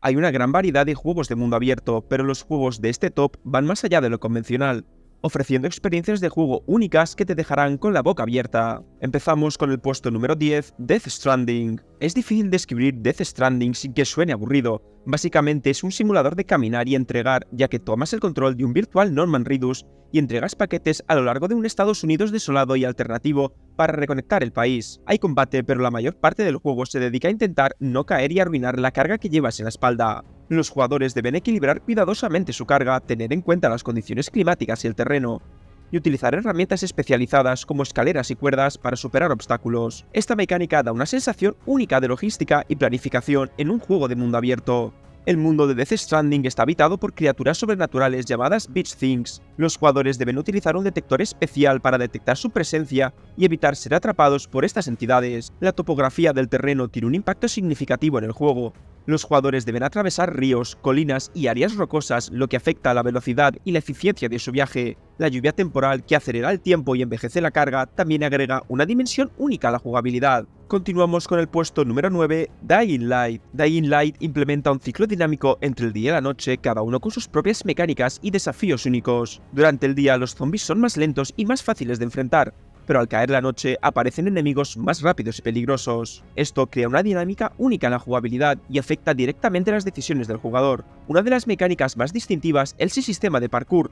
Hay una gran variedad de juegos de mundo abierto, pero los juegos de este top van más allá de lo convencional, ofreciendo experiencias de juego únicas que te dejarán con la boca abierta. Empezamos con el puesto número 10, Death Stranding. Es difícil describir Death Stranding sin que suene aburrido. Básicamente es un simulador de caminar y entregar, ya que tomas el control de un virtual Norman Reedus y entregas paquetes a lo largo de un Estados Unidos desolado y alternativo para reconectar el país. Hay combate, pero la mayor parte del juego se dedica a intentar no caer y arruinar la carga que llevas en la espalda. Los jugadores deben equilibrar cuidadosamente su carga, tener en cuenta las condiciones climáticas y el terreno, y utilizar herramientas especializadas como escaleras y cuerdas para superar obstáculos. Esta mecánica da una sensación única de logística y planificación en un juego de mundo abierto. El mundo de Death Stranding está habitado por criaturas sobrenaturales llamadas Beach Things. Los jugadores deben utilizar un detector especial para detectar su presencia y evitar ser atrapados por estas entidades. La topografía del terreno tiene un impacto significativo en el juego, los jugadores deben atravesar ríos, colinas y áreas rocosas, lo que afecta a la velocidad y la eficiencia de su viaje. La lluvia temporal, que acelera el tiempo y envejece la carga, también agrega una dimensión única a la jugabilidad. Continuamos con el puesto número 9, Dying Light. Dying Light implementa un ciclo dinámico entre el día y la noche, cada uno con sus propias mecánicas y desafíos únicos. Durante el día los zombies son más lentos y más fáciles de enfrentar, pero al caer la noche aparecen enemigos más rápidos y peligrosos. Esto crea una dinámica única en la jugabilidad y afecta directamente las decisiones del jugador. Una de las mecánicas más distintivas es el sistema de parkour,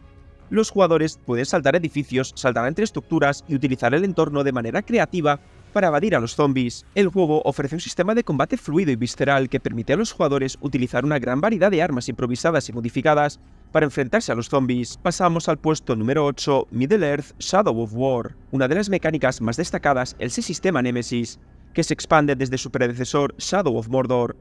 los jugadores pueden saltar edificios, saltar entre estructuras y utilizar el entorno de manera creativa para evadir a los zombies. El juego ofrece un sistema de combate fluido y visceral que permite a los jugadores utilizar una gran variedad de armas improvisadas y modificadas para enfrentarse a los zombies, pasamos al puesto número 8, Middle Earth Shadow of War. Una de las mecánicas más destacadas es el sistema Nemesis, que se expande desde su predecesor Shadow of Mordor.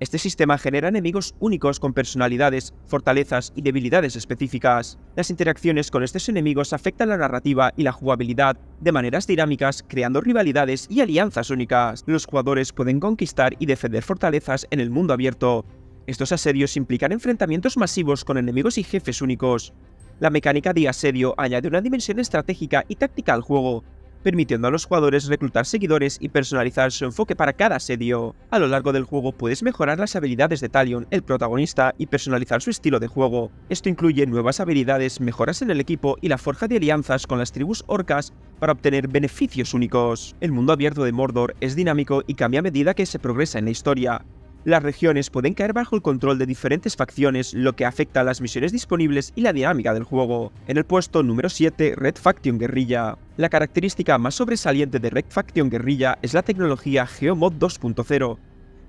Este sistema genera enemigos únicos con personalidades, fortalezas y debilidades específicas. Las interacciones con estos enemigos afectan la narrativa y la jugabilidad de maneras dinámicas, creando rivalidades y alianzas únicas. Los jugadores pueden conquistar y defender fortalezas en el mundo abierto, estos asedios implican enfrentamientos masivos con enemigos y jefes únicos. La mecánica de asedio añade una dimensión estratégica y táctica al juego, permitiendo a los jugadores reclutar seguidores y personalizar su enfoque para cada asedio. A lo largo del juego puedes mejorar las habilidades de Talion, el protagonista, y personalizar su estilo de juego. Esto incluye nuevas habilidades, mejoras en el equipo y la forja de alianzas con las tribus orcas para obtener beneficios únicos. El mundo abierto de Mordor es dinámico y cambia a medida que se progresa en la historia, las regiones pueden caer bajo el control de diferentes facciones, lo que afecta a las misiones disponibles y la dinámica del juego. En el puesto número 7, Red Faction Guerrilla. La característica más sobresaliente de Red Faction Guerrilla es la tecnología Geomod 2.0,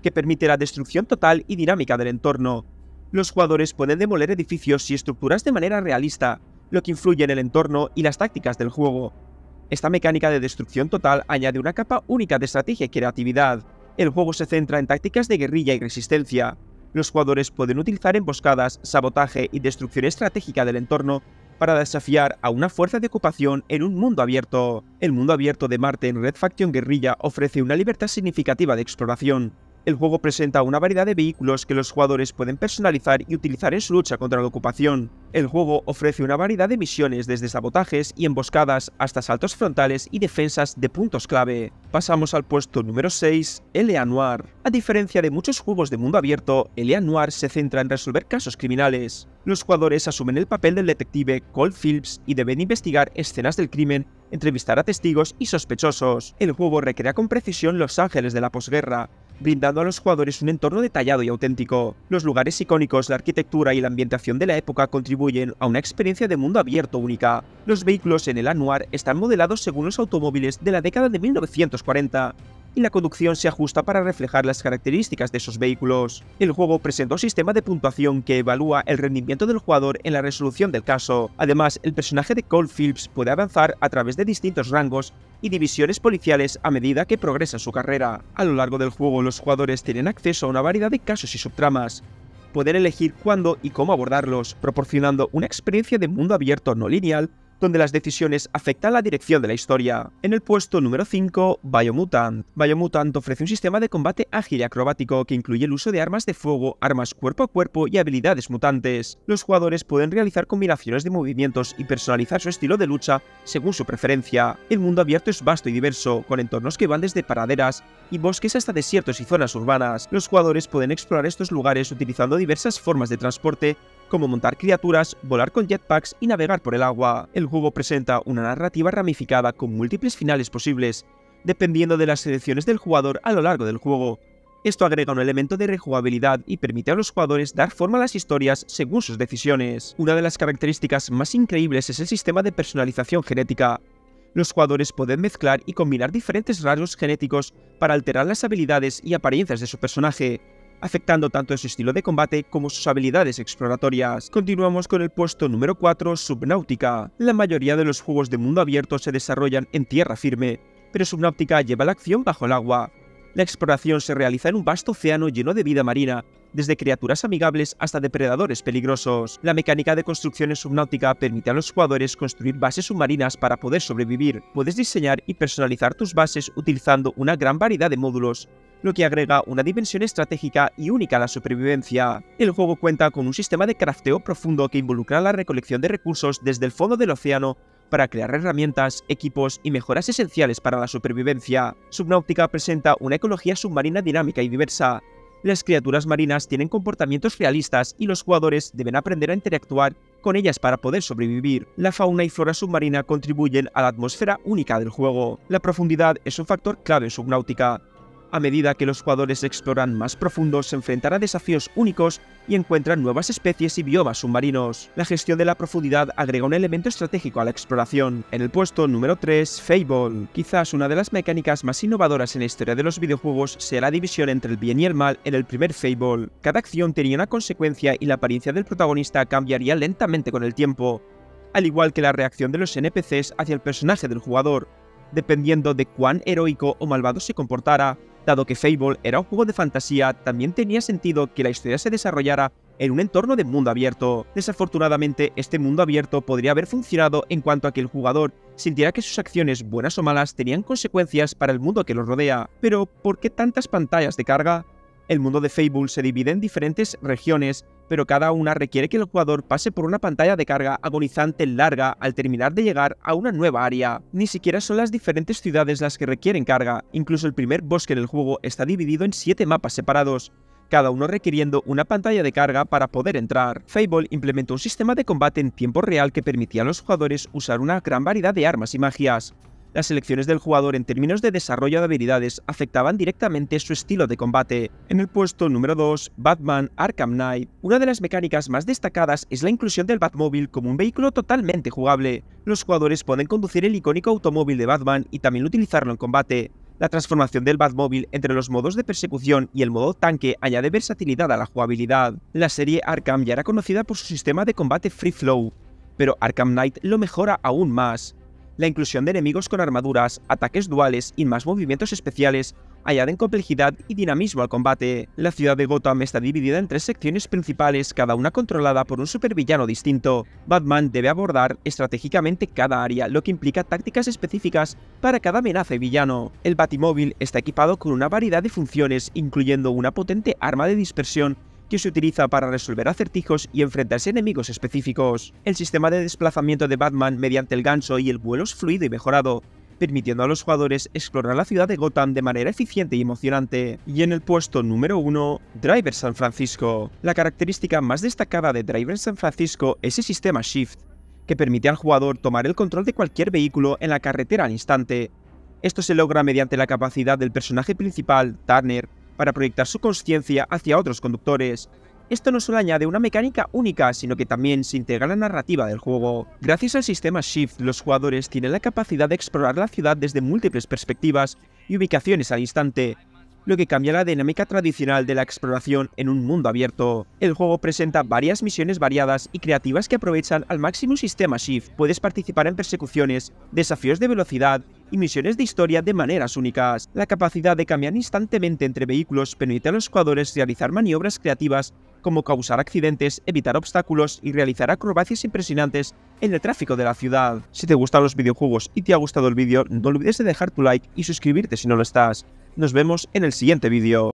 que permite la destrucción total y dinámica del entorno. Los jugadores pueden demoler edificios y estructuras de manera realista, lo que influye en el entorno y las tácticas del juego. Esta mecánica de destrucción total añade una capa única de estrategia y creatividad, el juego se centra en tácticas de guerrilla y resistencia. Los jugadores pueden utilizar emboscadas, sabotaje y destrucción estratégica del entorno para desafiar a una fuerza de ocupación en un mundo abierto. El mundo abierto de Marte en Red Faction Guerrilla ofrece una libertad significativa de exploración, el juego presenta una variedad de vehículos que los jugadores pueden personalizar y utilizar en su lucha contra la ocupación. El juego ofrece una variedad de misiones desde sabotajes y emboscadas hasta saltos frontales y defensas de puntos clave. Pasamos al puesto número 6, L.A. Noir. A diferencia de muchos juegos de mundo abierto, L.A. Noir se centra en resolver casos criminales. Los jugadores asumen el papel del detective Cole Phillips y deben investigar escenas del crimen entrevistar a testigos y sospechosos. El juego recrea con precisión Los Ángeles de la posguerra, brindando a los jugadores un entorno detallado y auténtico. Los lugares icónicos, la arquitectura y la ambientación de la época contribuyen a una experiencia de mundo abierto única. Los vehículos en el Anuar están modelados según los automóviles de la década de 1940, la conducción se ajusta para reflejar las características de esos vehículos. El juego presenta un sistema de puntuación que evalúa el rendimiento del jugador en la resolución del caso. Además, el personaje de Cole Phillips puede avanzar a través de distintos rangos y divisiones policiales a medida que progresa su carrera. A lo largo del juego, los jugadores tienen acceso a una variedad de casos y subtramas, poder elegir cuándo y cómo abordarlos, proporcionando una experiencia de mundo abierto no lineal donde las decisiones afectan la dirección de la historia. En el puesto número 5, Biomutant. Biomutant ofrece un sistema de combate ágil y acrobático que incluye el uso de armas de fuego, armas cuerpo a cuerpo y habilidades mutantes. Los jugadores pueden realizar combinaciones de movimientos y personalizar su estilo de lucha según su preferencia. El mundo abierto es vasto y diverso, con entornos que van desde paraderas y bosques hasta desiertos y zonas urbanas. Los jugadores pueden explorar estos lugares utilizando diversas formas de transporte como montar criaturas, volar con jetpacks y navegar por el agua. El juego presenta una narrativa ramificada con múltiples finales posibles, dependiendo de las selecciones del jugador a lo largo del juego. Esto agrega un elemento de rejugabilidad y permite a los jugadores dar forma a las historias según sus decisiones. Una de las características más increíbles es el sistema de personalización genética. Los jugadores pueden mezclar y combinar diferentes rasgos genéticos para alterar las habilidades y apariencias de su personaje, afectando tanto su estilo de combate como sus habilidades exploratorias. Continuamos con el puesto número 4, Subnautica. La mayoría de los juegos de mundo abierto se desarrollan en tierra firme, pero Subnautica lleva la acción bajo el agua. La exploración se realiza en un vasto océano lleno de vida marina, desde criaturas amigables hasta depredadores peligrosos. La mecánica de construcción en subnáutica permite a los jugadores construir bases submarinas para poder sobrevivir. Puedes diseñar y personalizar tus bases utilizando una gran variedad de módulos, lo que agrega una dimensión estratégica y única a la supervivencia. El juego cuenta con un sistema de crafteo profundo que involucra la recolección de recursos desde el fondo del océano para crear herramientas, equipos y mejoras esenciales para la supervivencia. Subnautica presenta una ecología submarina dinámica y diversa, las criaturas marinas tienen comportamientos realistas y los jugadores deben aprender a interactuar con ellas para poder sobrevivir. La fauna y flora submarina contribuyen a la atmósfera única del juego. La profundidad es un factor clave en Subnautica. A medida que los jugadores exploran más profundo, se enfrentan a desafíos únicos y encuentran nuevas especies y biomas submarinos. La gestión de la profundidad agrega un elemento estratégico a la exploración. En el puesto número 3, Fable. Quizás una de las mecánicas más innovadoras en la historia de los videojuegos sea la división entre el bien y el mal en el primer Fable. Cada acción tenía una consecuencia y la apariencia del protagonista cambiaría lentamente con el tiempo, al igual que la reacción de los NPCs hacia el personaje del jugador, dependiendo de cuán heroico o malvado se comportara. Dado que Fable era un juego de fantasía, también tenía sentido que la historia se desarrollara en un entorno de mundo abierto. Desafortunadamente, este mundo abierto podría haber funcionado en cuanto a que el jugador sintiera que sus acciones, buenas o malas, tenían consecuencias para el mundo que los rodea. Pero, ¿por qué tantas pantallas de carga? El mundo de Fable se divide en diferentes regiones pero cada una requiere que el jugador pase por una pantalla de carga agonizante larga al terminar de llegar a una nueva área. Ni siquiera son las diferentes ciudades las que requieren carga, incluso el primer bosque del juego está dividido en 7 mapas separados, cada uno requiriendo una pantalla de carga para poder entrar. Fable implementó un sistema de combate en tiempo real que permitía a los jugadores usar una gran variedad de armas y magias, las elecciones del jugador en términos de desarrollo de habilidades afectaban directamente su estilo de combate. En el puesto número 2, Batman Arkham Knight. Una de las mecánicas más destacadas es la inclusión del Batmóvil como un vehículo totalmente jugable. Los jugadores pueden conducir el icónico automóvil de Batman y también utilizarlo en combate. La transformación del Batmóvil entre los modos de persecución y el modo tanque añade versatilidad a la jugabilidad. La serie Arkham ya era conocida por su sistema de combate Free Flow, pero Arkham Knight lo mejora aún más. La inclusión de enemigos con armaduras, ataques duales y más movimientos especiales añaden complejidad y dinamismo al combate. La ciudad de Gotham está dividida en tres secciones principales, cada una controlada por un supervillano distinto. Batman debe abordar estratégicamente cada área, lo que implica tácticas específicas para cada amenaza y villano. El Batimóvil está equipado con una variedad de funciones, incluyendo una potente arma de dispersión que se utiliza para resolver acertijos y enfrentarse a enemigos específicos. El sistema de desplazamiento de Batman mediante el ganso y el vuelo es fluido y mejorado, permitiendo a los jugadores explorar la ciudad de Gotham de manera eficiente y emocionante. Y en el puesto número 1, Driver San Francisco. La característica más destacada de Driver San Francisco es el sistema Shift, que permite al jugador tomar el control de cualquier vehículo en la carretera al instante. Esto se logra mediante la capacidad del personaje principal, Turner, para proyectar su conciencia hacia otros conductores. Esto no solo añade una mecánica única, sino que también se integra la narrativa del juego. Gracias al sistema Shift, los jugadores tienen la capacidad de explorar la ciudad desde múltiples perspectivas y ubicaciones al instante, lo que cambia la dinámica tradicional de la exploración en un mundo abierto. El juego presenta varias misiones variadas y creativas que aprovechan al máximo el sistema Shift. Puedes participar en persecuciones, desafíos de velocidad y misiones de historia de maneras únicas. La capacidad de cambiar instantáneamente entre vehículos permite a los jugadores realizar maniobras creativas como causar accidentes, evitar obstáculos y realizar acrobacias impresionantes en el tráfico de la ciudad. Si te gustan los videojuegos y te ha gustado el vídeo, no olvides de dejar tu like y suscribirte si no lo estás. Nos vemos en el siguiente vídeo.